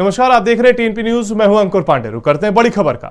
नमस्कार आप देख रहे हैं टीएनपी न्यूज मैं हूं अंकुर पांडे रुक करते हैं बड़ी खबर का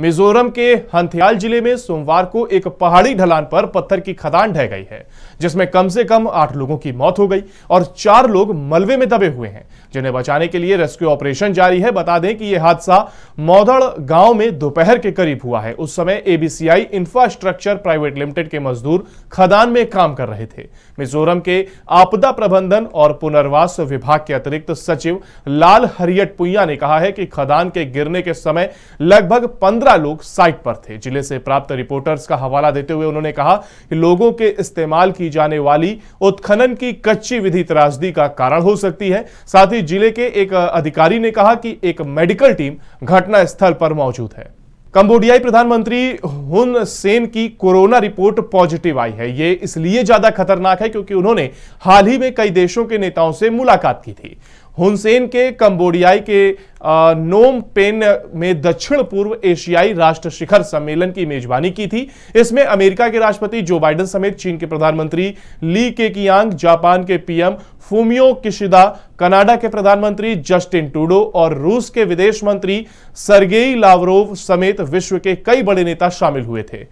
मिजोरम के हंथियाल जिले में सोमवार को एक पहाड़ी ढलान पर पत्थर की खदान ढह गई है जिसमें कम से कम आठ लोगों की मौत हो गई और चार लोग मलबे में दबे हुए हैं जिन्हें बचाने के लिए रेस्क्यू ऑपरेशन जारी है बता दें कि यह हादसा मौदड़ गांव में दोपहर के करीब हुआ है उस समय एबीसीआई इंफ्रास्ट्रक्चर प्राइवेट लिमिटेड के मजदूर खदान में काम कर रहे थे मिजोरम के आपदा प्रबंधन और पुनर्वास विभाग के अतिरिक्त सचिव लाल हरियट पुइया ने कहा है कि खदान के गिरने के समय लगभग पंद्रह पंद्रह लोग साइट पर थे जिले से प्राप्त रिपोर्टर्स का हवाला देते हुए उन्होंने कहा कि लोगों के इस्तेमाल की जाने वाली उत्खनन की कच्ची विधि त्रासदी का कारण हो सकती है साथ ही जिले के एक अधिकारी ने कहा कि एक मेडिकल टीम घटना स्थल पर मौजूद है कंबोडियाई प्रधानमंत्री हुन सेन की कोरोना रिपोर्ट पॉजिटिव आई है ये इसलिए ज्यादा खतरनाक है क्योंकि उन्होंने हाल ही में कई देशों के नेताओं से मुलाकात की थी हुन सेन के कंबोडियाई के नोम पेन में दक्षिण पूर्व एशियाई राष्ट्र शिखर सम्मेलन की मेजबानी की थी इसमें अमेरिका के राष्ट्रपति जो बाइडन समेत चीन के प्रधानमंत्री ली के कियांग जापान के पीएम फूमियो किशिदा कनाडा के प्रधानमंत्री जस्टिन टूडो और रूस के विदेश मंत्री सरगेई लावरोव समेत विश्व के कई बड़े नेता शामिल हुए थे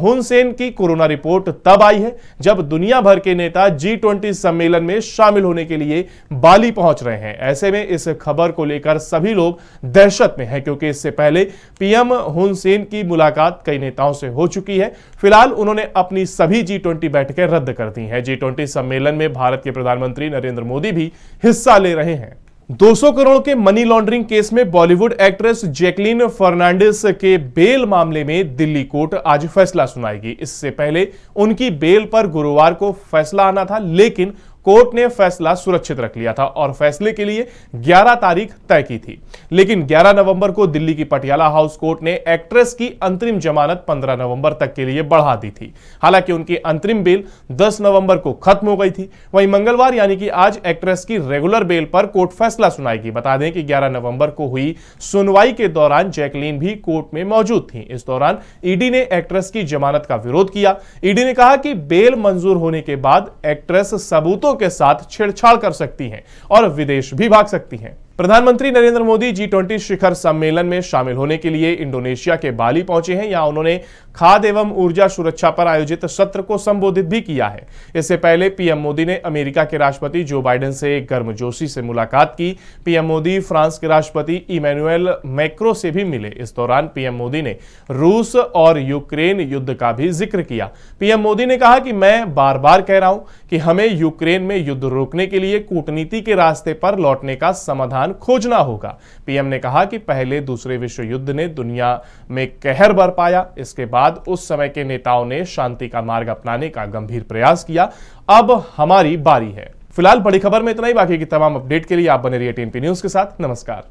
हुनसेन की कोरोना रिपोर्ट तब आई है जब दुनिया भर के नेता जी ट्वेंटी सम्मेलन में शामिल होने के लिए बाली पहुंच रहे हैं ऐसे में इस खबर को लेकर सभी लोग दहशत में हैं क्योंकि इससे पहले पीएम हुन सेन की मुलाकात कई नेताओं से हो चुकी है फिलहाल उन्होंने अपनी सभी जी ट्वेंटी बैठकें रद्द कर दी हैं जी ट्वेंटी सम्मेलन में भारत के प्रधानमंत्री नरेंद्र मोदी भी हिस्सा ले रहे हैं 200 करोड़ के मनी लॉन्ड्रिंग केस में बॉलीवुड एक्ट्रेस जैकलीन फर्नांडिस के बेल मामले में दिल्ली कोर्ट आज फैसला सुनाएगी इससे पहले उनकी बेल पर गुरुवार को फैसला आना था लेकिन कोर्ट ने फैसला सुरक्षित रख लिया था और फैसले के लिए 11 तारीख तय की थी लेकिन 11 नवंबर को दिल्ली की पटियाला हाउस कोर्ट ने एक्ट्रेस की अंतरिम जमानत 15 नवंबर तक के लिए बढ़ा दी थी हालांकि उनकी अंतरिम बेल 10 नवंबर को खत्म हो गई थी वहीं मंगलवार यानी कि आज एक्ट्रेस की रेगुलर बेल पर कोर्ट फैसला सुनाएगी बता दें कि ग्यारह नवंबर को हुई सुनवाई के दौरान जैकलीन भी कोर्ट में मौजूद थी इस दौरान ईडी ने एक्ट्रेस की जमानत का विरोध किया ईडी ने कहा कि बेल मंजूर होने के बाद एक्ट्रेस सबूतों के साथ छेड़छाड़ कर सकती हैं और विदेश भी भाग सकती हैं प्रधानमंत्री नरेंद्र मोदी जी ट्वेंटी शिखर सम्मेलन में शामिल होने के लिए इंडोनेशिया के बाली पहुंचे हैं यहां उन्होंने खाद एवं ऊर्जा सुरक्षा पर आयोजित सत्र को संबोधित भी किया है इससे पहले पीएम मोदी ने अमेरिका के राष्ट्रपति जो बाइडेन से गर्मजोशी से मुलाकात की पीएम मोदी फ्रांस के राष्ट्रपति इमैनुअल मैक्रो से भी मिले इस दौरान पीएम मोदी ने रूस और यूक्रेन युद्ध का भी जिक्र किया पीएम मोदी ने कहा कि मैं बार बार कह रहा हूं कि हमें यूक्रेन में युद्ध रोकने के लिए कूटनीति के रास्ते पर लौटने का समाधान खोजना होगा पीएम ने कहा कि पहले दूसरे विश्व युद्ध ने दुनिया में कहर बर पाया इसके बाद बाद उस समय के नेताओं ने शांति का मार्ग अपनाने का गंभीर प्रयास किया अब हमारी बारी है फिलहाल बड़ी खबर में इतना ही बाकी की तमाम अपडेट के लिए आप बने रहिए टीएनपी न्यूज के साथ नमस्कार